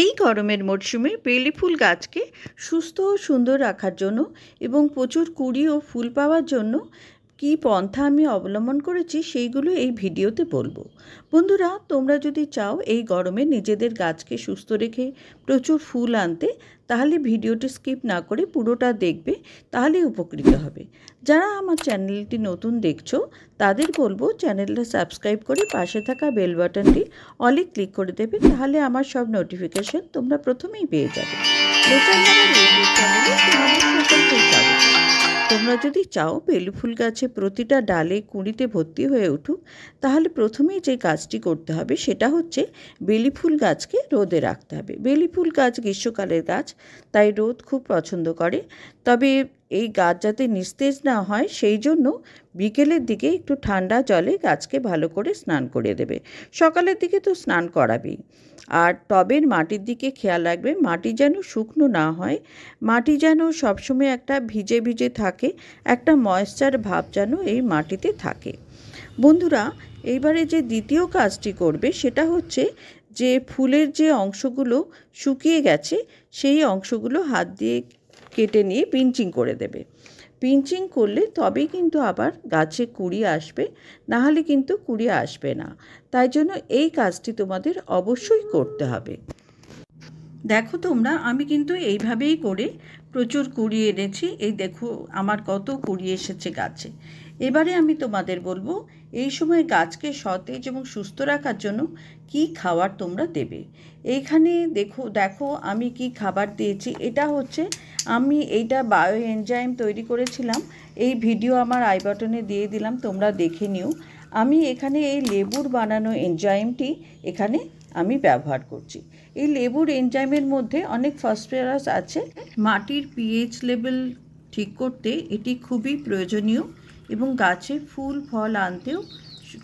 এই গরমের মরশুমে বেলি ফুল গাছকে সুস্থ ও সুন্দর রাখার জন্য এবং প্রচুর কুড়ি ও ফুল পাওয়ার জন্য কি পন্থা আমি অবলম্বন করেছি সেইগুলো এই ভিডিওতে বলবো বন্ধুরা তোমরা যদি চাও এই গরমে নিজেদের গাছকে সুস্থ রেখে প্রচুর ফুল আনতে তাহলে ভিডিওটি স্কিপ না করে পুরোটা দেখবে তাহলে উপকৃত হবে যারা আমার চ্যানেলটি নতুন দেখছো তাদের বলবো চ্যানেলটা সাবস্ক্রাইব করে পাশে থাকা বেল বাটনটি অলে ক্লিক করে দেবে তাহলে আমার সব নোটিফিকেশন তোমরা প্রথমেই পেয়ে যাবে তোমরা যদি চাও বেলি ফুল গাছে প্রতিটা ডালে কুঁড়িতে ভর্তি হয়ে উঠুক তাহলে প্রথমেই যে কাজটি করতে হবে সেটা হচ্ছে বেলি ফুল গাছকে রোদে রাখতে হবে বেলি ফুল গাছ গ্রীষ্মকালের গাছ তাই রোদ খুব পছন্দ করে তবে এই গাছ যাতে নিস্তেজ না হয় সেই জন্য বিকেলের দিকে একটু ঠান্ডা জলে গাছকে ভালো করে স্নান করে দেবে সকালের দিকে তো স্নান করাবেই আর টবের মাটির দিকে খেয়াল রাখবে মাটি যেন শুকনো না হয় মাটি যেন সবসময় একটা ভিজে ভিজে থাকে একটা ময়েশ্চার ভাব যেন এই মাটিতে থাকে বন্ধুরা এইবারে যে দ্বিতীয় কাজটি করবে সেটা হচ্ছে যে ফুলের যে অংশগুলো শুকিয়ে গেছে সেই অংশগুলো হাত দিয়ে কেটে নিয়ে পিঞ্চিং করে দেবে পিঞ্চিং করলে তবেই কিন্তু আবার গাছে কুড়ি আসবে নাহলে কিন্তু কুড়ি আসবে না তাই জন্য এই কাজটি তোমাদের অবশ্যই করতে হবে দেখো তোমরা আমি কিন্তু এইভাবেই করে প্রচুর কুড়ি এনেছি এই দেখো আমার কত কুড়ি এসেছে গাছে এবারে আমি তোমাদের বলবো এই সময় গাছকে সতেজ এবং সুস্থ রাখার জন্য কি খাবার তোমরা দেবে এইখানে দেখো দেখো আমি কি খাবার দিয়েছি এটা হচ্ছে আমি এইটা বায়ো এনজাইম তৈরি করেছিলাম এই ভিডিও আমার আই বাটনে দিয়ে দিলাম তোমরা দেখে নিও আমি এখানে এই লেবুর বানানো এনজাইমটি এখানে আমি ব্যবহার করছি এই লেবুর এনজাইমের মধ্যে অনেক ফসফরাস আছে মাটির পিএইচ লেভেল ঠিক করতে এটি খুবই প্রয়োজনীয় এবং গাছে ফুল ফল আনতেও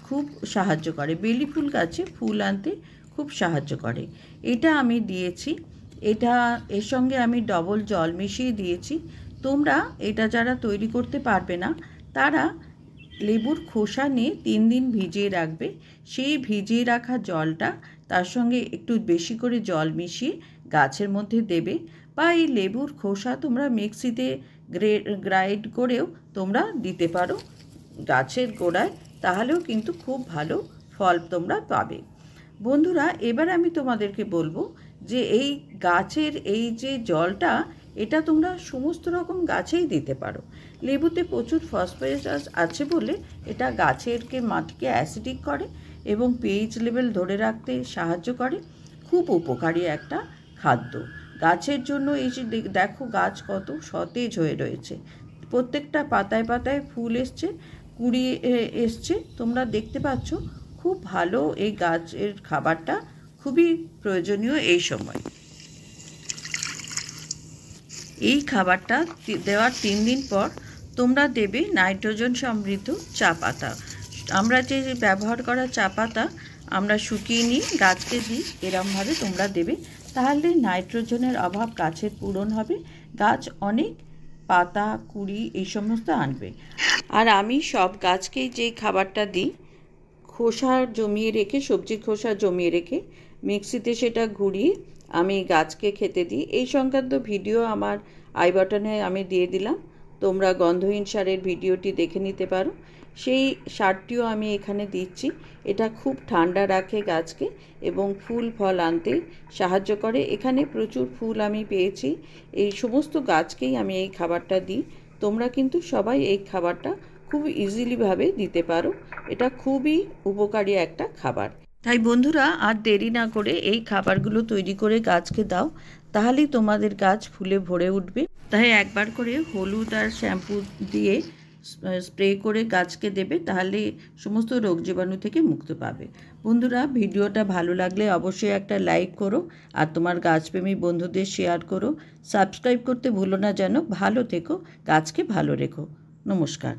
খুব সাহায্য করে বেলি ফুল গাছে ফুল আনতে খুব সাহায্য করে এটা আমি দিয়েছি এটা এর সঙ্গে আমি ডবল জল মিশিয়ে দিয়েছি তোমরা এটা যারা তৈরি করতে পারবে না তারা লেবুর খোসা নিয়ে তিন দিন ভিজিয়ে রাখবে সেই ভিজিয়ে রাখা জলটা তার সঙ্গে একটু বেশি করে জল মিশিয়ে গাছের মধ্যে দেবে বা এই লেবুর খোসা তোমরা মিক্সিতে গ্রাইড করেও তোমরা দিতে পারো গাছের গোড়ায় তাহলেও কিন্তু খুব ভালো ফল তোমরা পাবে বন্ধুরা এবার আমি তোমাদেরকে বলবো যে এই গাছের এই যে জলটা এটা তোমরা সমস্ত রকম গাছেই দিতে পারো লেবুতে প্রচুর ফসফরাস আছে বলে এটা গাছেরকে মাটিকে অ্যাসিডিক করে এবং পিএইচ লেভেল ধরে রাখতে সাহায্য করে খুব উপকারী একটা খাদ্য গাছের জন্য এই যে দেখো গাছ কত সতেজ হয়ে রয়েছে প্রত্যেকটা পাতায় পাতায় ফুল এসছে কুড়ি এসছে তোমরা দেখতে পাচ্ছ খুব ভালো এই গাছের খাবারটা খুবই প্রয়োজনীয় এই সময় এই খাবারটা দেওয়ার তিন দিন পর তোমরা দেবে নাইট্রোজেন সমৃদ্ধ চা পাতা আমরা যে ব্যবহার করা চা পাতা আমরা শুকিয়ে নিই গাছকে দিই এরমভাবে তোমরা দেবে তাহলে নাইট্রোজেনের অভাব গাছের পূরণ হবে গাছ অনেক পাতা কুড়ি এই সমস্ত আনবে আর আমি সব গাছকেই যে খাবারটা দিই খোসা জমিয়ে রেখে সবজি খোসা জমিয়ে রেখে মিক্সিতে সেটা ঘুরিয়ে আমি গাছকে খেতে দিই এই সংক্রান্ত ভিডিও আমার আই বাটনে আমি দিয়ে দিলাম তোমরা গন্ধহীন সারের ভিডিওটি দেখে নিতে পারো সেই সারটিও আমি এখানে দিচ্ছি এটা খুব ঠান্ডা রাখে গাছকে এবং ফুল ফল আনতে সাহায্য করে এখানে প্রচুর ফুল আমি পেয়েছি এই সমস্ত গাছকেই আমি এই খাবারটা দিই তোমরা কিন্তু সবাই এই খাবারটা খুব ইজিলিভাবে দিতে পারো এটা খুবই উপকারী একটা খাবার তাই বন্ধুরা আর দেরি না করে এই খাবারগুলো তৈরি করে গাছকে দাও তাহলেই তোমাদের গাছ ফুলে ভরে উঠবে তাই একবার করে হলুদ আর শ্যাম্পু দিয়ে স্প্রে করে গাছকে দেবে তাহলে সমস্ত রোগ জীবাণু থেকে মুক্ত পাবে বন্ধুরা ভিডিওটা ভালো লাগলে অবশ্যই একটা লাইক করো আর তোমার গাছপ্রেমী বন্ধুদের শেয়ার করো সাবস্ক্রাইব করতে ভুলো না যেন ভালো থেকো গাছকে ভালো রেখো নমস্কার